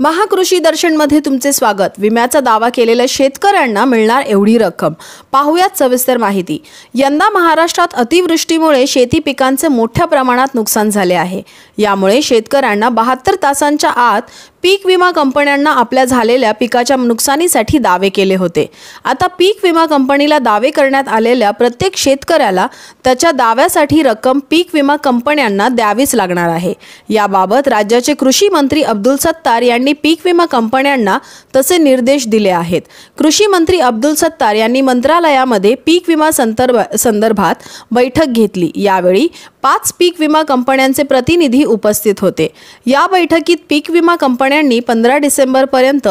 महाकृषी दर्शनमध्ये तुमचे स्वागत विम्याचा दावा केलेल्या शेतकऱ्यांना मिळणार एवढी रक्कम पाहूयात सविस्तर माहिती यंदा महाराष्ट्रात अतिवृष्टीमुळे शेती पिकांचे मोठ्या प्रमाणात नुकसान झाले आहे यामुळे शेतकऱ्यांना बहात्तर तासांच्या आत पीक विमा कंपन्यांना आपल्या झालेल्या पिकाच्या नुकसानीसाठी दावे केले होते आता पीक विमा कंपनीला दावे करण्यात आलेल्या प्रत्येक शेतकऱ्याला त्याच्या दाव्यासाठी रक्कम पीक विमा कंपन्यांना द्यावीच लागणार आहे याबाबत राज्याचे कृषी मंत्री अब्दुल सत्तार यांनी पीक विमा कंपन्यांना तसे निर्देश दिले आहेत कृषी मंत्री अब्दुल सत्तार यांनी मंत्रालयामध्ये पीक विमा संदर्भ संदर्भात बैठक घेतली यावेळी पाच पीक विमा कंपन्यांचे प्रतिनिधी उपस्थित होते या बैठकीत पीक विमा कंपन्या शेतकऱ्यांनी पंधरा डिसेंबरपर्यंत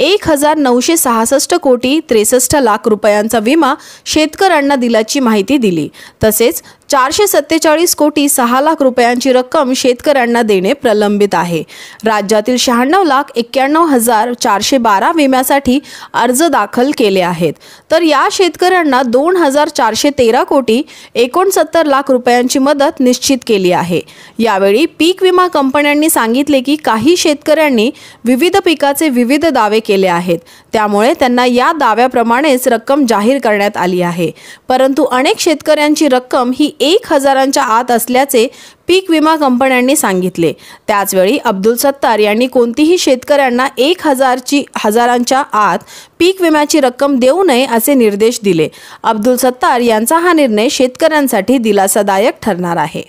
एक हजार नऊशे सहासष्ट कोटी त्रेसष्ट लाख रुपयांचा विमा शेतकऱ्यांना दिल्याची माहिती दिली तसेच चारशे सत्तेचाळीस कोटी सहा लाख रुपयांची रक्कम शेतकऱ्यांना देणे प्रलंबित आहे राज्यातील शहाण्णव लाख एक्क्याण्णव हजार चारशे बारा विम्यासाठी अर्ज दाखल केले आहेत तर या शेतकऱ्यांना दोन हजार चारशे तेरा कोटी एकोणसत्तर लाख रुपयांची मदत निश्चित केली आहे यावेळी पीक विमा कंपन्यांनी सांगितले की काही शेतकऱ्यांनी विविध पिकाचे विविध दावे केले आहेत त्यामुळे त्यांना या दाव्याप्रमाणेच रक्कम जाहीर करण्यात आली आहे परंतु अनेक शेतकऱ्यांची रक्कम ही एक हजारांच्या आत असल्याचे पीक विमा कंपन्यांनी सांगितले त्याचवेळी अब्दुल सत्तार यांनी कोणतीही शेतकऱ्यांना एक हजारची हजारांच्या आत पीक विम्याची रक्कम देऊ नये असे निर्देश दिले अब्दुल सत्तार यांचा हा निर्णय शेतकऱ्यांसाठी दिलासादायक ठरणार आहे